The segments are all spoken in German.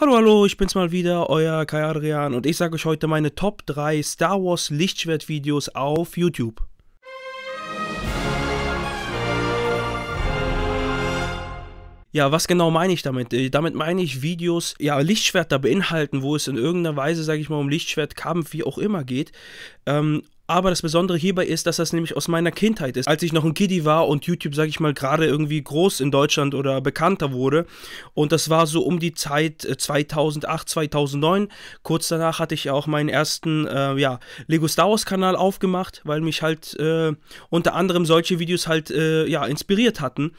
Hallo, hallo, ich bin's mal wieder, euer Kai Adrian und ich sage euch heute meine Top 3 Star Wars Lichtschwert-Videos auf YouTube. Ja, was genau meine ich damit? Äh, damit meine ich Videos, ja, Lichtschwerter beinhalten, wo es in irgendeiner Weise, sage ich mal, um Lichtschwertkampf, wie auch immer geht. Ähm, aber das Besondere hierbei ist, dass das nämlich aus meiner Kindheit ist. Als ich noch ein Kiddie war und YouTube, sag ich mal, gerade irgendwie groß in Deutschland oder bekannter wurde. Und das war so um die Zeit 2008, äh, 2009. Kurz danach hatte ich auch meinen ersten äh, ja, Lego Star Wars Kanal aufgemacht, weil mich halt äh, unter anderem solche Videos halt äh, ja, inspiriert hatten.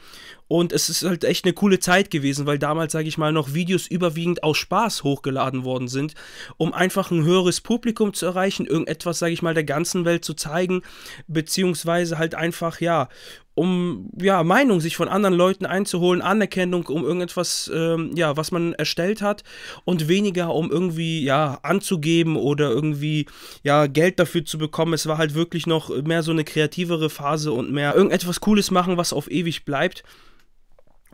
Und es ist halt echt eine coole Zeit gewesen, weil damals, sage ich mal, noch Videos überwiegend aus Spaß hochgeladen worden sind, um einfach ein höheres Publikum zu erreichen, irgendetwas, sage ich mal, der ganzen Welt zu zeigen, beziehungsweise halt einfach, ja, um ja Meinung sich von anderen Leuten einzuholen, Anerkennung um irgendetwas, ähm, ja, was man erstellt hat und weniger um irgendwie ja anzugeben oder irgendwie ja Geld dafür zu bekommen. Es war halt wirklich noch mehr so eine kreativere Phase und mehr irgendetwas Cooles machen, was auf ewig bleibt.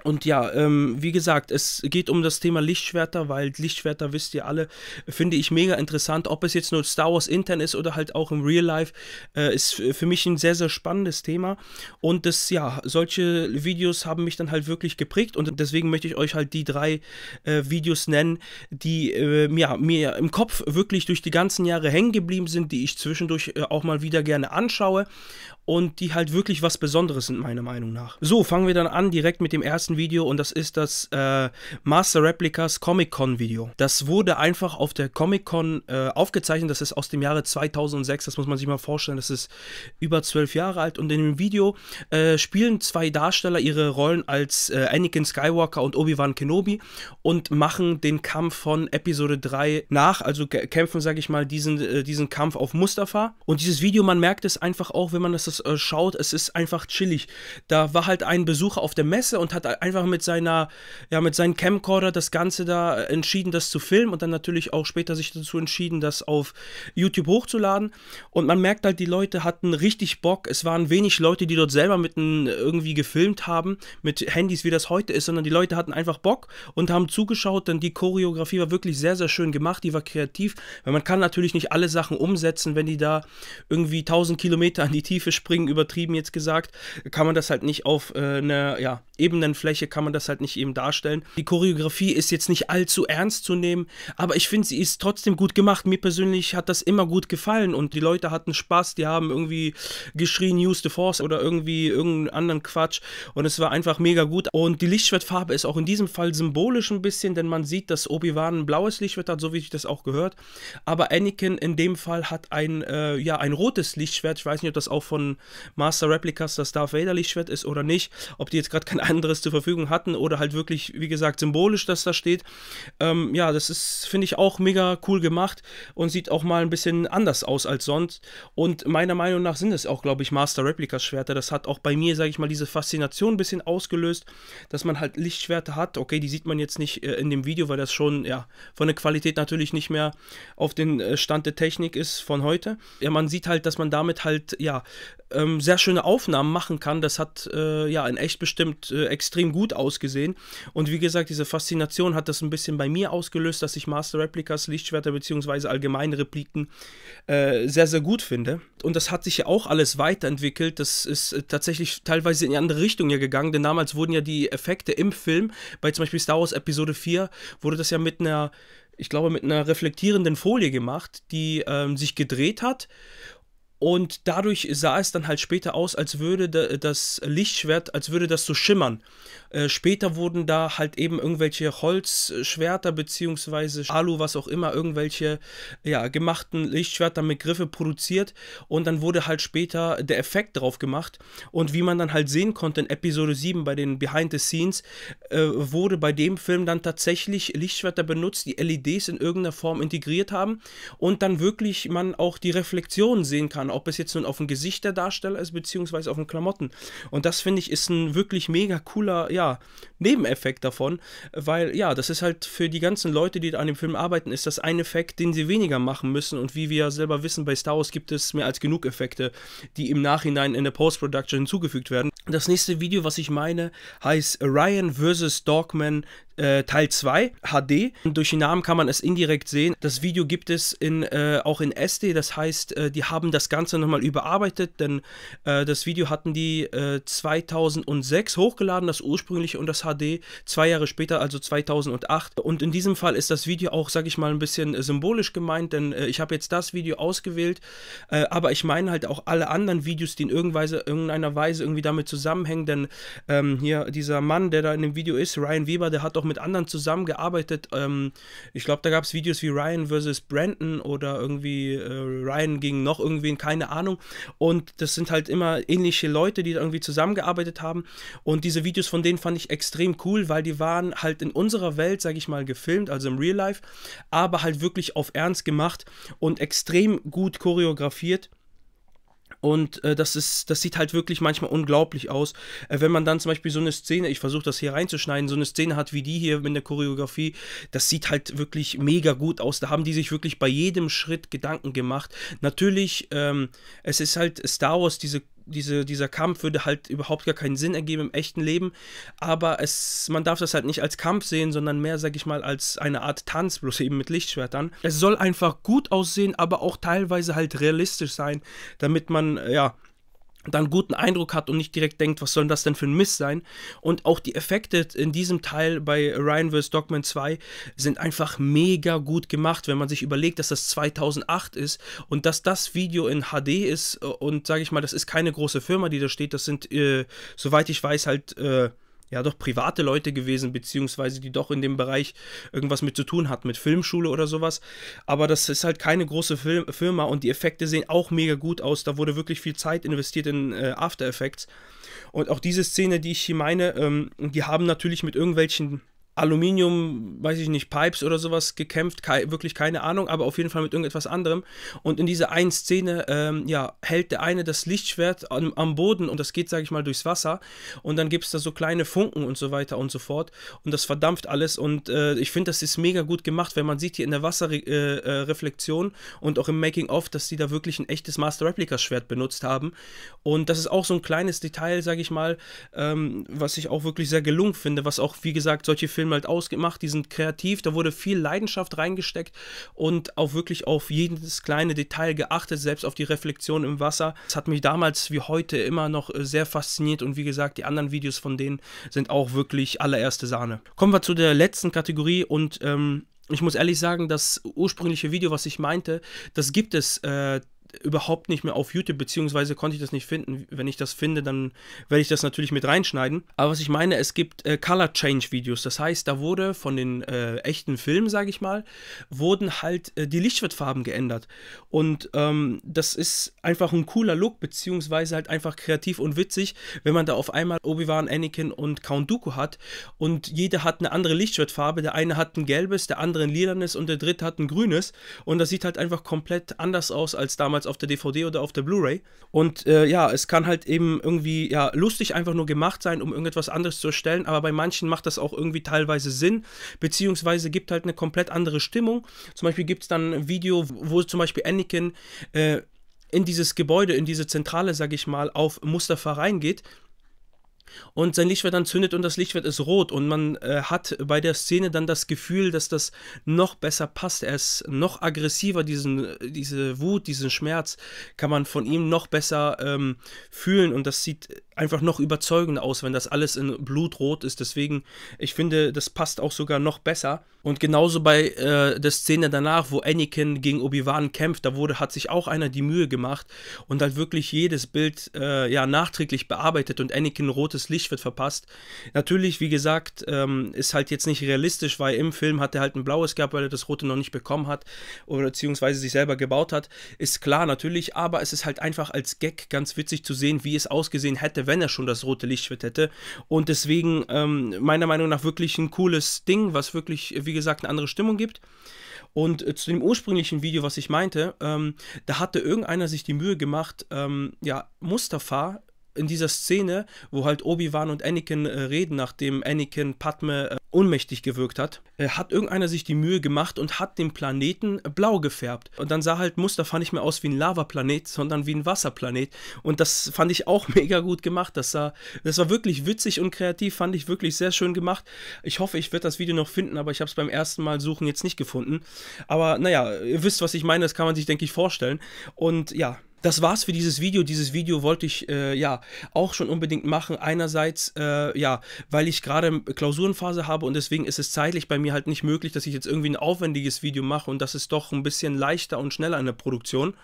Und ja, ähm, wie gesagt, es geht um das Thema Lichtschwerter, weil Lichtschwerter, wisst ihr alle, finde ich mega interessant. Ob es jetzt nur Star Wars intern ist oder halt auch im Real Life, äh, ist für mich ein sehr, sehr spannendes Thema. Und das, ja, solche Videos haben mich dann halt wirklich geprägt und deswegen möchte ich euch halt die drei äh, Videos nennen, die äh, ja, mir im Kopf wirklich durch die ganzen Jahre hängen geblieben sind, die ich zwischendurch äh, auch mal wieder gerne anschaue und die halt wirklich was Besonderes sind, meiner Meinung nach. So, fangen wir dann an direkt mit dem ersten ersten Video und das ist das äh, Master Replicas Comic Con Video. Das wurde einfach auf der Comic Con äh, aufgezeichnet. Das ist aus dem Jahre 2006. Das muss man sich mal vorstellen. Das ist über zwölf Jahre alt. Und in dem Video äh, spielen zwei Darsteller ihre Rollen als äh, Anakin Skywalker und Obi-Wan Kenobi und machen den Kampf von Episode 3 nach. Also kämpfen, sage ich mal, diesen, äh, diesen Kampf auf Mustafa. Und dieses Video, man merkt es einfach auch, wenn man das, das äh, schaut. Es ist einfach chillig. Da war halt ein Besucher auf der Messe und hat einfach mit seiner, ja, mit seinem Camcorder das Ganze da äh, entschieden, das zu filmen und dann natürlich auch später sich dazu entschieden, das auf YouTube hochzuladen. Und man merkt halt, die Leute hatten richtig Bock. Es waren wenig Leute, die dort selber mit ein, irgendwie gefilmt haben, mit Handys, wie das heute ist, sondern die Leute hatten einfach Bock und haben zugeschaut, denn die Choreografie war wirklich sehr, sehr schön gemacht, die war kreativ, weil man kann natürlich nicht alle Sachen umsetzen, wenn die da irgendwie 1000 Kilometer an die Tiefe springen, übertrieben jetzt gesagt, kann man das halt nicht auf äh, eine, ja, Ebenenfläche kann man das halt nicht eben darstellen. Die Choreografie ist jetzt nicht allzu ernst zu nehmen, aber ich finde, sie ist trotzdem gut gemacht. Mir persönlich hat das immer gut gefallen und die Leute hatten Spaß, die haben irgendwie geschrien, use the force oder irgendwie irgendeinen anderen Quatsch und es war einfach mega gut. Und die Lichtschwertfarbe ist auch in diesem Fall symbolisch ein bisschen, denn man sieht, dass Obi-Wan ein blaues Lichtschwert hat, so wie ich das auch gehört. Aber Anakin in dem Fall hat ein, äh, ja, ein rotes Lichtschwert. Ich weiß nicht, ob das auch von Master Replicas das Darth Vader Lichtschwert ist oder nicht, ob die jetzt gerade kein anderes zur Verfügung hatten oder halt wirklich, wie gesagt, symbolisch, dass da steht. Ähm, ja, das ist, finde ich, auch mega cool gemacht und sieht auch mal ein bisschen anders aus als sonst. Und meiner Meinung nach sind es auch, glaube ich, Master Replica Schwerter. Das hat auch bei mir, sage ich mal, diese Faszination ein bisschen ausgelöst, dass man halt Lichtschwerter hat. Okay, die sieht man jetzt nicht äh, in dem Video, weil das schon, ja, von der Qualität natürlich nicht mehr auf den äh, Stand der Technik ist von heute. Ja, man sieht halt, dass man damit halt, ja, ähm, sehr schöne Aufnahmen machen kann. Das hat, äh, ja, in echt bestimmt äh, extrem gut ausgesehen. Und wie gesagt, diese Faszination hat das ein bisschen bei mir ausgelöst, dass ich Master Replicas, Lichtschwerter bzw. allgemeine Repliken äh, sehr, sehr gut finde. Und das hat sich ja auch alles weiterentwickelt. Das ist äh, tatsächlich teilweise in eine andere Richtung ja gegangen, denn damals wurden ja die Effekte im Film, bei zum Beispiel Star Wars Episode 4, wurde das ja mit einer ich glaube, mit einer reflektierenden Folie gemacht, die ähm, sich gedreht hat und dadurch sah es dann halt später aus, als würde das Lichtschwert, als würde das so schimmern. Äh, später wurden da halt eben irgendwelche Holzschwerter bzw. Alu, was auch immer, irgendwelche ja, gemachten Lichtschwerter mit Griffe produziert. Und dann wurde halt später der Effekt drauf gemacht. Und wie man dann halt sehen konnte in Episode 7 bei den Behind the Scenes, äh, wurde bei dem Film dann tatsächlich Lichtschwerter benutzt, die LEDs in irgendeiner Form integriert haben und dann wirklich man auch die Reflexion sehen kann an, ob es jetzt nun auf dem Gesicht der Darsteller ist, beziehungsweise auf den Klamotten. Und das finde ich ist ein wirklich mega cooler, ja, Nebeneffekt davon, weil, ja, das ist halt für die ganzen Leute, die an dem Film arbeiten, ist das ein Effekt, den sie weniger machen müssen. Und wie wir selber wissen, bei Star Wars gibt es mehr als genug Effekte, die im Nachhinein in der Post-Production hinzugefügt werden. Das nächste Video, was ich meine, heißt Ryan vs. Dogman äh, Teil 2 HD. Und durch den Namen kann man es indirekt sehen. Das Video gibt es in, äh, auch in SD, das heißt, äh, die haben das Ganze nochmal überarbeitet, denn äh, das Video hatten die 2006 äh, hochgeladen, das ursprüngliche und das HD, zwei Jahre später, also 2008. Und in diesem Fall ist das Video auch, sag ich mal, ein bisschen äh, symbolisch gemeint, denn ich habe jetzt das Video ausgewählt, aber ich meine halt auch alle anderen Videos, die in irgendeiner Weise irgendwie damit zusammenhängen, denn ähm, hier dieser Mann, der da in dem Video ist, Ryan Weber, der hat doch mit anderen zusammengearbeitet. Ähm, ich glaube, da gab es Videos wie Ryan versus Brandon oder irgendwie äh, Ryan gegen noch irgendwen, keine Ahnung. Und das sind halt immer ähnliche Leute, die da irgendwie zusammengearbeitet haben. Und diese Videos von denen fand ich extrem cool, weil die waren halt in unserer Welt, sage ich mal, gefilmt, also im Real Life, aber halt wirklich auf Ernst gemacht und extrem gut choreografiert. Und äh, das ist, das sieht halt wirklich manchmal unglaublich aus. Äh, wenn man dann zum Beispiel so eine Szene, ich versuche das hier reinzuschneiden, so eine Szene hat wie die hier mit der Choreografie, das sieht halt wirklich mega gut aus. Da haben die sich wirklich bei jedem Schritt Gedanken gemacht. Natürlich, ähm, es ist halt Star Wars, diese diese, dieser Kampf würde halt überhaupt gar keinen Sinn ergeben im echten Leben. Aber es, man darf das halt nicht als Kampf sehen, sondern mehr, sag ich mal, als eine Art Tanz, bloß eben mit Lichtschwertern. Es soll einfach gut aussehen, aber auch teilweise halt realistisch sein, damit man, ja, dann einen guten Eindruck hat und nicht direkt denkt, was soll das denn für ein Mist sein? Und auch die Effekte in diesem Teil bei Ryan vs. Dogman 2 sind einfach mega gut gemacht, wenn man sich überlegt, dass das 2008 ist und dass das Video in HD ist äh, und sage ich mal, das ist keine große Firma, die da steht, das sind, äh, soweit ich weiß, halt... Äh, ja doch private Leute gewesen, beziehungsweise die doch in dem Bereich irgendwas mit zu tun hatten, mit Filmschule oder sowas. Aber das ist halt keine große Film Firma und die Effekte sehen auch mega gut aus. Da wurde wirklich viel Zeit investiert in äh, After Effects. Und auch diese Szene, die ich hier meine, ähm, die haben natürlich mit irgendwelchen Aluminium, weiß ich nicht, Pipes oder sowas gekämpft, Ke wirklich keine Ahnung, aber auf jeden Fall mit irgendetwas anderem. Und in dieser einen Szene, ähm, ja, hält der eine das Lichtschwert am, am Boden und das geht, sage ich mal, durchs Wasser und dann gibt es da so kleine Funken und so weiter und so fort und das verdampft alles und äh, ich finde, das ist mega gut gemacht, wenn man sieht hier in der Wasserreflexion äh, äh und auch im Making-of, dass die da wirklich ein echtes Master-Replica-Schwert benutzt haben und das ist auch so ein kleines Detail, sage ich mal, ähm, was ich auch wirklich sehr gelungen finde, was auch, wie gesagt, solche Filme Film halt ausgemacht, die sind kreativ, da wurde viel Leidenschaft reingesteckt und auch wirklich auf jedes kleine Detail geachtet, selbst auf die Reflexion im Wasser. Das hat mich damals wie heute immer noch äh, sehr fasziniert und wie gesagt, die anderen Videos von denen sind auch wirklich allererste Sahne. Kommen wir zu der letzten Kategorie und ähm, ich muss ehrlich sagen, das ursprüngliche Video, was ich meinte, das gibt es äh, überhaupt nicht mehr auf YouTube, beziehungsweise konnte ich das nicht finden. Wenn ich das finde, dann werde ich das natürlich mit reinschneiden. Aber was ich meine, es gibt äh, Color Change Videos. Das heißt, da wurde von den äh, echten Filmen, sage ich mal, wurden halt äh, die Lichtschwertfarben geändert. Und ähm, das ist einfach ein cooler Look, beziehungsweise halt einfach kreativ und witzig, wenn man da auf einmal Obi-Wan, Anakin und Count Dooku hat und jeder hat eine andere Lichtschwertfarbe. Der eine hat ein gelbes, der andere ein lilanes und der dritte hat ein grünes. Und das sieht halt einfach komplett anders aus als damals damals auf der DVD oder auf der Blu-ray. Und äh, ja, es kann halt eben irgendwie ja, lustig einfach nur gemacht sein, um irgendetwas anderes zu erstellen, aber bei manchen macht das auch irgendwie teilweise Sinn, beziehungsweise gibt halt eine komplett andere Stimmung. Zum Beispiel gibt es dann ein Video, wo zum Beispiel Anakin äh, in dieses Gebäude, in diese Zentrale, sag ich mal, auf Mustafa reingeht und sein Lichtschwert dann zündet und das Lichtschwert ist rot und man äh, hat bei der Szene dann das Gefühl, dass das noch besser passt. Er ist noch aggressiver, diesen, diese Wut, diesen Schmerz kann man von ihm noch besser ähm, fühlen und das sieht einfach noch überzeugender aus, wenn das alles in Blutrot ist. Deswegen, ich finde, das passt auch sogar noch besser. Und genauso bei äh, der Szene danach, wo Anakin gegen Obi-Wan kämpft, da wurde, hat sich auch einer die Mühe gemacht und halt wirklich jedes Bild äh, ja nachträglich bearbeitet und Anakin rotes Licht wird verpasst. Natürlich, wie gesagt, ähm, ist halt jetzt nicht realistisch, weil im Film hat er halt ein blaues gehabt, weil er das rote noch nicht bekommen hat oder beziehungsweise sich selber gebaut hat. Ist klar, natürlich, aber es ist halt einfach als Gag ganz witzig zu sehen, wie es ausgesehen hätte, wenn er schon das rote Lichtschwert hätte. Und deswegen ähm, meiner Meinung nach wirklich ein cooles Ding, was wirklich, wie gesagt, eine andere Stimmung gibt. Und äh, zu dem ursprünglichen Video, was ich meinte, ähm, da hatte irgendeiner sich die Mühe gemacht, ähm, ja, Mustafa in dieser Szene, wo halt Obi-Wan und Anakin äh, reden, nachdem Anakin Padme äh, ohnmächtig gewirkt hat, äh, hat irgendeiner sich die Mühe gemacht und hat den Planeten blau gefärbt. Und dann sah halt Mustafa nicht mehr aus wie ein Lavaplanet, sondern wie ein Wasserplanet. Und das fand ich auch mega gut gemacht. Das, sah, das war wirklich witzig und kreativ, fand ich wirklich sehr schön gemacht. Ich hoffe, ich werde das Video noch finden, aber ich habe es beim ersten Mal suchen jetzt nicht gefunden. Aber naja, ihr wisst, was ich meine, das kann man sich, denke ich, vorstellen. Und ja, das war's für dieses Video. Dieses Video wollte ich äh, ja auch schon unbedingt machen. Einerseits, äh, ja, weil ich gerade Klausurenphase habe und deswegen ist es zeitlich bei mir halt nicht möglich, dass ich jetzt irgendwie ein aufwendiges Video mache und das ist doch ein bisschen leichter und schneller in der Produktion.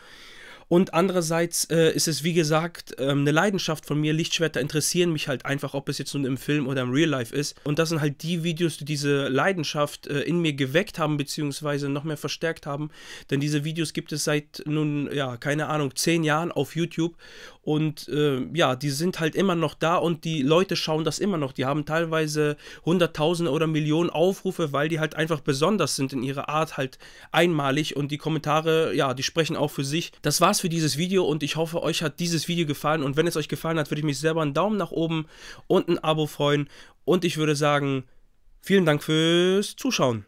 Und andererseits äh, ist es, wie gesagt, ähm, eine Leidenschaft von mir. Lichtschwerter interessieren mich halt einfach, ob es jetzt nun im Film oder im Real Life ist. Und das sind halt die Videos, die diese Leidenschaft äh, in mir geweckt haben, beziehungsweise noch mehr verstärkt haben. Denn diese Videos gibt es seit nun, ja, keine Ahnung, zehn Jahren auf YouTube. Und äh, ja, die sind halt immer noch da und die Leute schauen das immer noch. Die haben teilweise Hunderttausende oder Millionen Aufrufe, weil die halt einfach besonders sind in ihrer Art, halt einmalig. Und die Kommentare, ja, die sprechen auch für sich. Das war's für dieses Video und ich hoffe, euch hat dieses Video gefallen. Und wenn es euch gefallen hat, würde ich mich selber einen Daumen nach oben und ein Abo freuen. Und ich würde sagen, vielen Dank fürs Zuschauen.